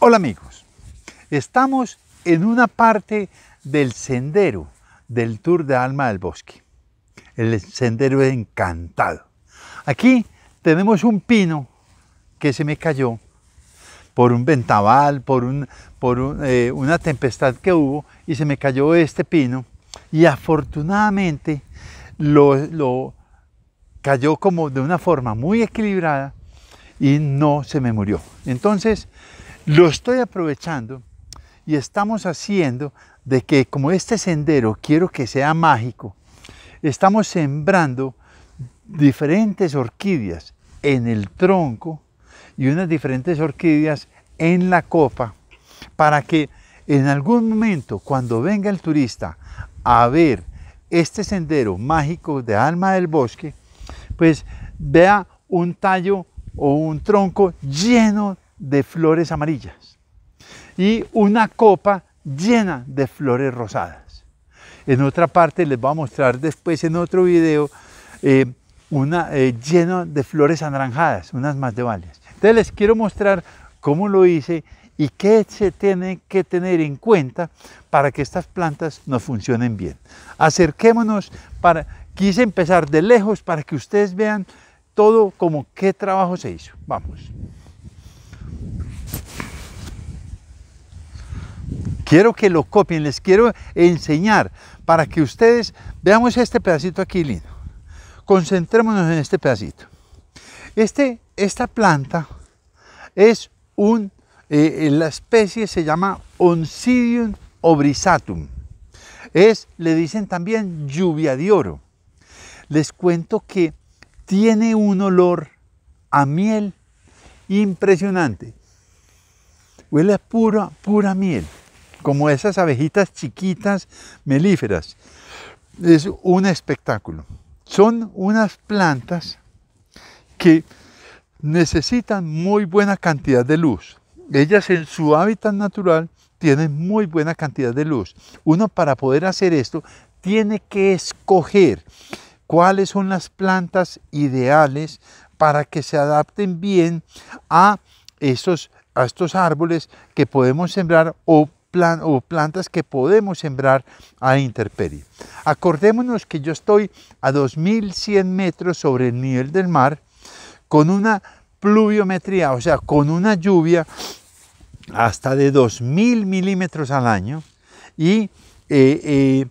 Hola amigos, estamos en una parte del sendero del Tour de Alma del Bosque, el sendero encantado. Aquí tenemos un pino que se me cayó por un ventaval, por, un, por eh, una tempestad que hubo y se me cayó este pino y afortunadamente lo, lo cayó como de una forma muy equilibrada y no se me murió. Entonces, lo estoy aprovechando y estamos haciendo de que como este sendero quiero que sea mágico, estamos sembrando diferentes orquídeas en el tronco y unas diferentes orquídeas en la copa para que en algún momento cuando venga el turista a ver este sendero mágico de alma del bosque, pues vea un tallo o un tronco lleno de flores amarillas y una copa llena de flores rosadas. En otra parte les voy a mostrar después en otro video eh, una eh, llena de flores anaranjadas, unas más de valias. Entonces les quiero mostrar cómo lo hice y qué se tiene que tener en cuenta para que estas plantas nos funcionen bien. Acerquémonos para, quise empezar de lejos para que ustedes vean todo como qué trabajo se hizo. Vamos. quiero que lo copien, les quiero enseñar para que ustedes veamos este pedacito aquí lindo. Concentrémonos en este pedacito. Este, esta planta es un, eh, eh, la especie se llama Oncidium obrisatum. Es, le dicen también lluvia de oro. Les cuento que tiene un olor a miel impresionante. Huele a pura, pura miel como esas abejitas chiquitas melíferas. Es un espectáculo. Son unas plantas que necesitan muy buena cantidad de luz. Ellas en su hábitat natural tienen muy buena cantidad de luz. Uno para poder hacer esto tiene que escoger cuáles son las plantas ideales para que se adapten bien a estos, a estos árboles que podemos sembrar o o plantas que podemos sembrar a interpedi. Acordémonos que yo estoy a 2100 metros sobre el nivel del mar con una pluviometría, o sea, con una lluvia hasta de 2000 milímetros al año y eh, eh,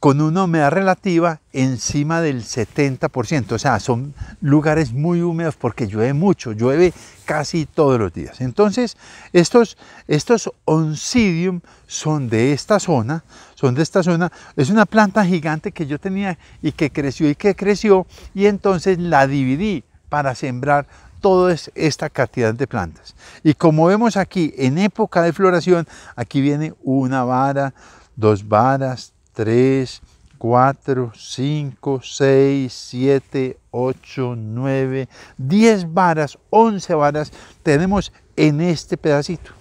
con una humedad relativa encima del 70%. O sea, son lugares muy húmedos porque llueve mucho, llueve casi todos los días. Entonces, estos, estos oncidium son de esta zona, son de esta zona. Es una planta gigante que yo tenía y que creció y que creció y entonces la dividí para sembrar toda esta cantidad de plantas. Y como vemos aquí, en época de floración, aquí viene una vara, dos varas, 3, 4, 5, 6, 7, 8, 9, 10 varas, 11 varas tenemos en este pedacito.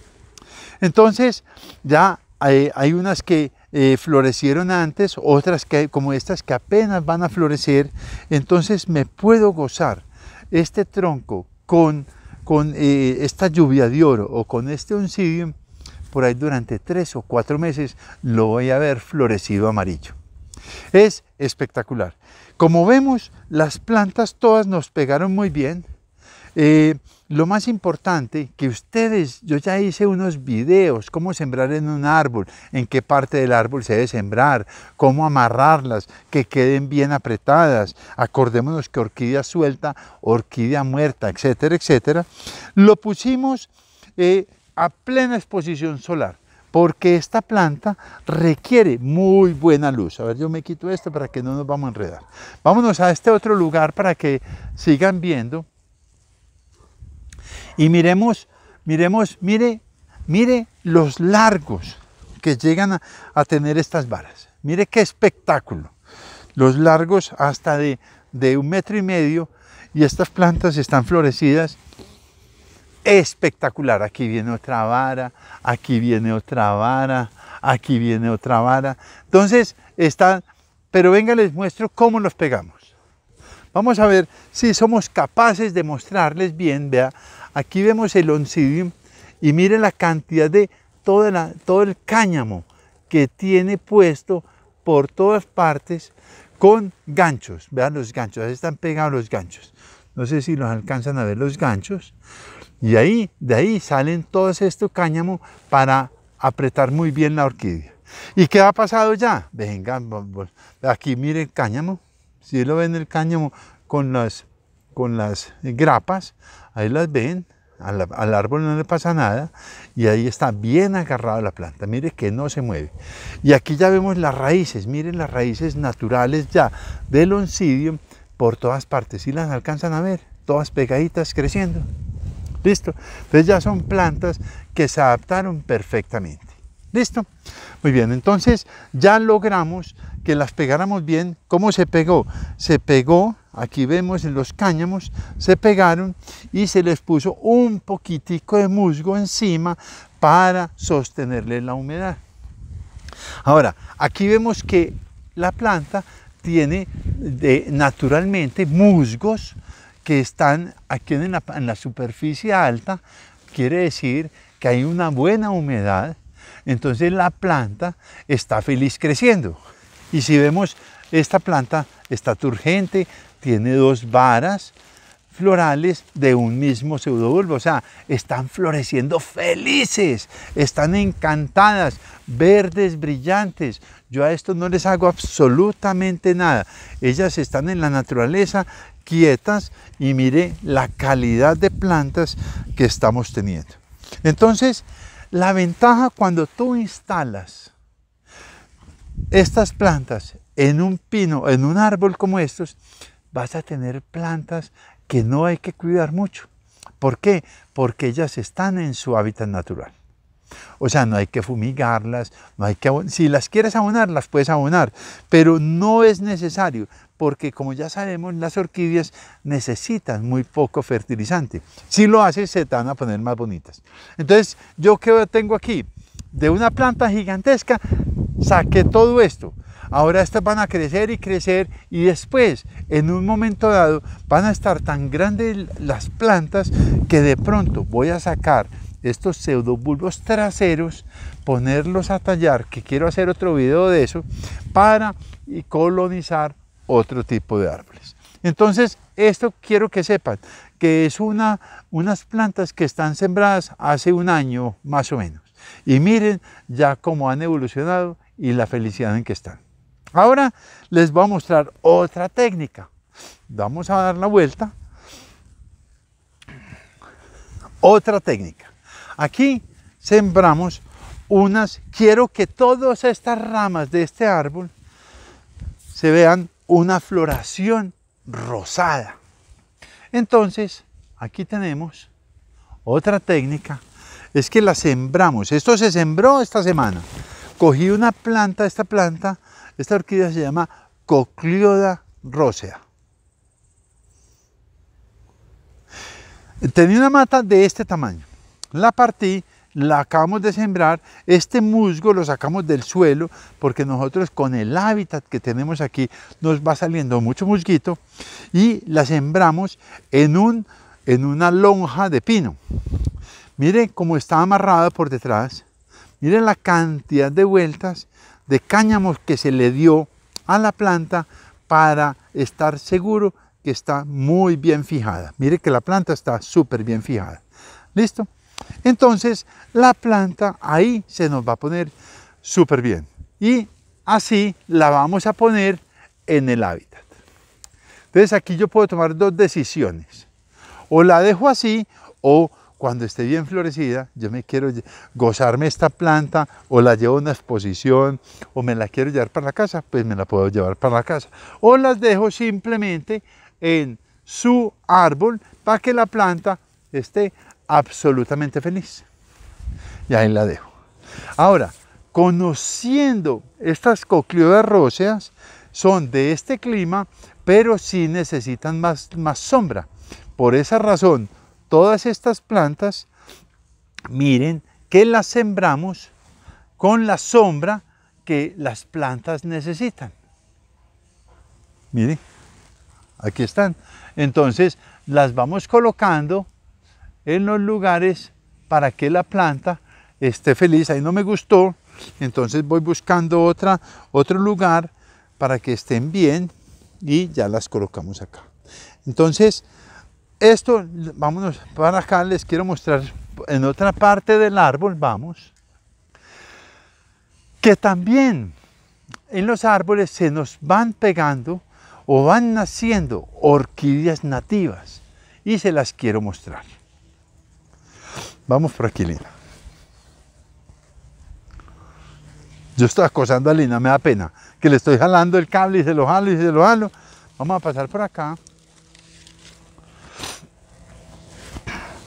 Entonces ya hay, unas que eh, florecieron antes, otras que, como estas que apenas van a florecer, entonces me puedo gozar este tronco con, con eh, esta lluvia de oro o con este oncidium por ahí durante tres o cuatro meses lo voy a ver florecido amarillo. Es espectacular. Como vemos, las plantas todas nos pegaron muy bien. Eh, lo más importante que ustedes, yo ya hice unos videos, cómo sembrar en un árbol, en qué parte del árbol se debe sembrar, cómo amarrarlas, que queden bien apretadas, acordémonos que orquídea suelta, orquídea muerta, etcétera, etcétera. Lo pusimos eh, a plena exposición solar, porque esta planta requiere muy buena luz. A ver, yo me quito esto para que no nos vamos a enredar. Vámonos a este otro lugar para que sigan viendo. Y miremos, miremos, mire, mire los largos que llegan a, tener estas varas. Mire qué espectáculo. Los largos hasta de, de un metro y medio y estas plantas están florecidas espectacular. Aquí viene otra vara, aquí viene otra vara, aquí viene otra vara. Entonces, están, pero venga, les muestro cómo los pegamos. Vamos a ver si somos capaces de mostrarles bien, vea, aquí vemos el oncidium y mire la cantidad de toda la, todo el cáñamo que tiene puesto por todas partes con ganchos, vean los ganchos, están pegados los ganchos. No sé si los alcanzan a ver los ganchos, y ahí, de ahí salen todos estos cáñamo para apretar muy bien la orquídea. ¿Y qué ha pasado ya? Venga, aquí mire el cáñamo. Si lo ven el cáñamo con las, con las grapas, ahí las ven. Al, árbol no le pasa nada y ahí está bien agarrada la planta, mire que no se mueve. Y aquí ya vemos las raíces, miren las raíces naturales ya del oncidium por todas partes, y las alcanzan a ver, todas pegaditas creciendo. ¿Listo? Entonces ya son plantas que se adaptaron perfectamente. ¿Listo? Muy bien, entonces ya logramos que las pegáramos bien. ¿Cómo se pegó? Se pegó, aquí vemos en los cáñamos, se pegaron y se les puso un poquitico de musgo encima para sostenerle la humedad. Ahora, aquí vemos que la planta tiene de, eh, naturalmente musgos que están aquí en la, superficie alta, quiere decir que hay una buena humedad, entonces la planta está feliz creciendo. Y si vemos, esta planta está turgente, tiene dos varas florales de un mismo pseudobulbo, o sea, están floreciendo felices, están encantadas, verdes, brillantes. Yo a esto no les hago absolutamente nada. Ellas están en la naturaleza quietas y mire la calidad de plantas que estamos teniendo. Entonces, la ventaja cuando tú instalas estas plantas en un pino, en un árbol como estos, vas a tener plantas que no hay que cuidar mucho. ¿Por qué? Porque ellas están en su hábitat natural. O sea, no hay que fumigarlas, no hay que si las quieres abonar, las puedes abonar, pero no es necesario porque como ya sabemos, las orquídeas necesitan muy poco fertilizante. Si lo haces, se van a poner más bonitas. Entonces, ¿yo qué tengo aquí? De una planta gigantesca, saqué todo esto. Ahora estas van a crecer y crecer y después, en un momento dado, van a estar tan grandes las plantas que de pronto voy a sacar estos pseudobulbos traseros, ponerlos a tallar, que quiero hacer otro video de eso, para colonizar otro tipo de árboles. Entonces, esto quiero que sepan, que es una, unas plantas que están sembradas hace un año más o menos. Y miren ya cómo han evolucionado y la felicidad en que están. Ahora les voy a mostrar otra técnica. Vamos a dar la vuelta. Otra técnica. Aquí sembramos unas, quiero que todas estas ramas de este árbol se vean una floración rosada. Entonces, aquí tenemos otra técnica, es que la sembramos. Esto se sembró esta semana. Cogí una planta, esta planta, esta orquídea se llama Coclioda rosea. Tenía una mata de este tamaño. La partí la acabamos de sembrar, este musgo lo sacamos del suelo porque nosotros con el hábitat que tenemos aquí nos va saliendo mucho musguito y la sembramos en, un, en una lonja de pino. Miren cómo está amarrada por detrás, miren la cantidad de vueltas de cáñamos que se le dio a la planta para estar seguro que está muy bien fijada. Mire que la planta está súper bien fijada. ¿Listo? entonces la planta ahí se nos va a poner súper bien. Y así la vamos a poner en el hábitat. Entonces aquí yo puedo tomar dos decisiones. O la dejo así o cuando esté bien florecida, yo me quiero gozarme esta planta o la llevo a una exposición o me la quiero llevar para la casa, pues me la puedo llevar para la casa. O las dejo simplemente en su árbol para que la planta esté absolutamente feliz. Y ahí la dejo. Ahora, conociendo estas cocleodas róseas, son de este clima, pero si necesitan más, más sombra. Por esa razón, todas estas plantas, miren que las sembramos con la sombra que las plantas necesitan. Miren, aquí están. Entonces, las vamos colocando en los lugares para que la planta esté feliz. Ahí no me gustó, entonces voy buscando otra, otro lugar para que estén bien y ya las colocamos acá. Entonces, esto, vámonos para acá, les quiero mostrar en otra parte del árbol, vamos, que también en los árboles se nos van pegando o van naciendo orquídeas nativas y se las quiero mostrar. Vamos por aquí, Lina. Yo estoy acosando a Lina, me da pena. Que le estoy jalando el cable y se lo jalo y se lo jalo. Vamos a pasar por acá.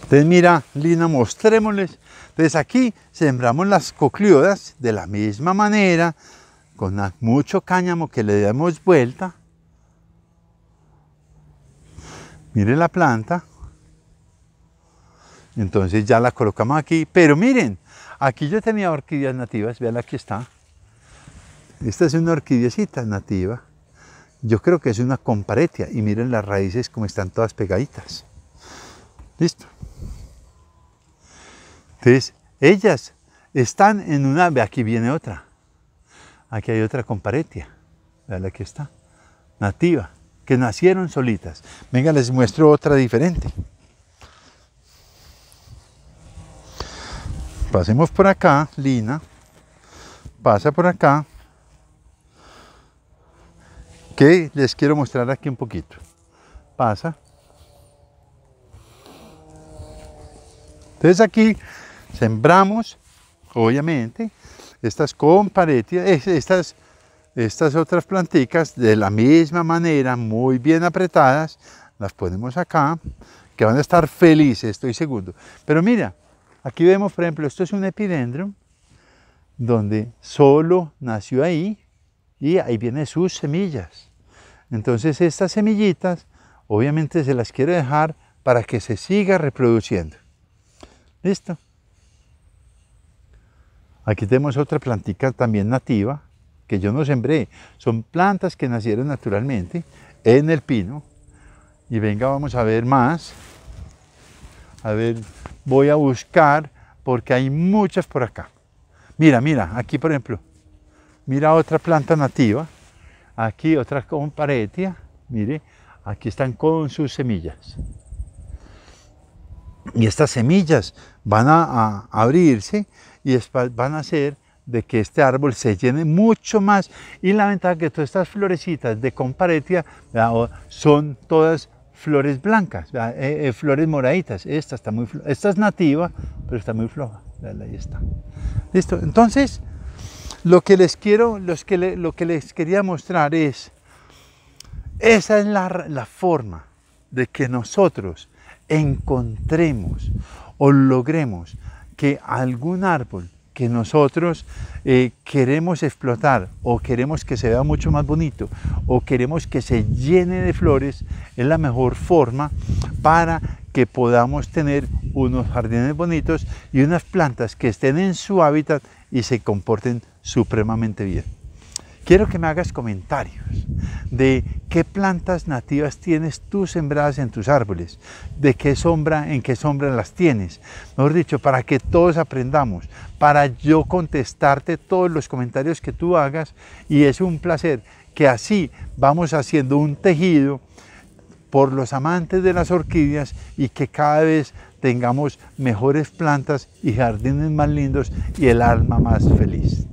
Entonces mira, Lina, mostrémosles. Entonces aquí sembramos las cocliodas de la misma manera, con mucho cáñamo que le damos vuelta. Mire la planta. Entonces ya la colocamos aquí, pero miren, aquí yo tenía orquídeas nativas, vean aquí está. Esta es una orquídeacita nativa, yo creo que es una comparetia, y miren las raíces como están todas pegaditas. Listo. Entonces, ellas están en una, aquí viene otra, aquí hay otra comparetia, vean aquí está, nativa, que nacieron solitas. Venga, les muestro otra diferente. pasemos por acá, Lina, pasa por acá, que les quiero mostrar aquí un poquito. Pasa. Entonces aquí sembramos, obviamente, estas comparetias, estas, estas otras plantitas de la misma manera, muy bien apretadas, las ponemos acá, que van a estar felices, estoy seguro. Pero mira, Aquí vemos, por ejemplo, esto es un epidendrum donde solo nació ahí y ahí vienen sus semillas. Entonces estas semillitas obviamente se las quiero dejar para que se siga reproduciendo. ¿Listo? Aquí tenemos otra plantita también nativa que yo no sembré. Son plantas que nacieron naturalmente en el pino. Y venga, vamos a ver más. A ver, voy a buscar porque hay muchas por acá. Mira, mira, aquí por ejemplo, mira otra planta nativa, aquí otra con paretia, mire, aquí están con sus semillas. Y estas semillas van a, abrirse y van a hacer de que este árbol se llene mucho más. Y la ventaja que todas estas florecitas de comparetia son todas flores blancas, ah, eh, eh, flores moraditas. Esta está muy Esta es nativa, pero está muy floja. ahí está. Listo. Entonces, lo que les quiero, que lo que les quería mostrar es, esa es la forma de que nosotros encontremos o logremos que algún árbol que nosotros eh, queremos explotar o queremos que se vea mucho más bonito o queremos que se llene de flores, es la mejor forma para que podamos tener unos jardines bonitos y unas plantas que estén en su hábitat y se comporten supremamente bien. Quiero que me hagas comentarios de qué plantas nativas tienes tú sembradas en tus árboles, de qué sombra, en qué sombra las tienes. Mejor dicho, para que todos aprendamos, para yo contestarte todos los comentarios que tú hagas y es un placer que así vamos haciendo un tejido por los amantes de las orquídeas y que cada vez tengamos mejores plantas y jardines más lindos y el alma más feliz.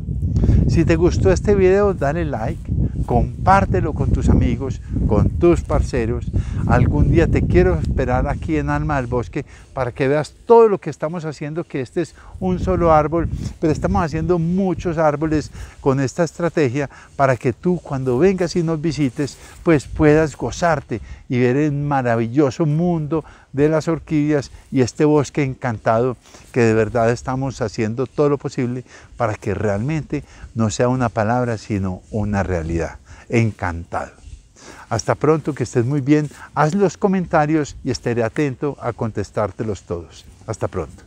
Si te gustó este video, dale like, compártelo con tus amigos, con tus parceros. Algún día te quiero esperar aquí en Alma del Bosque para que veas todo lo que estamos haciendo, que este es un solo árbol, pero estamos haciendo muchos árboles con esta estrategia para que tú cuando vengas y nos visites, pues puedas gozarte y ver el maravilloso mundo de las orquídeas y este bosque encantado que de verdad estamos haciendo todo lo posible para que realmente no sea una palabra sino una realidad. Encantado. Hasta pronto, que estés muy bien. Haz los comentarios y estaré atento a contestártelos todos. Hasta pronto.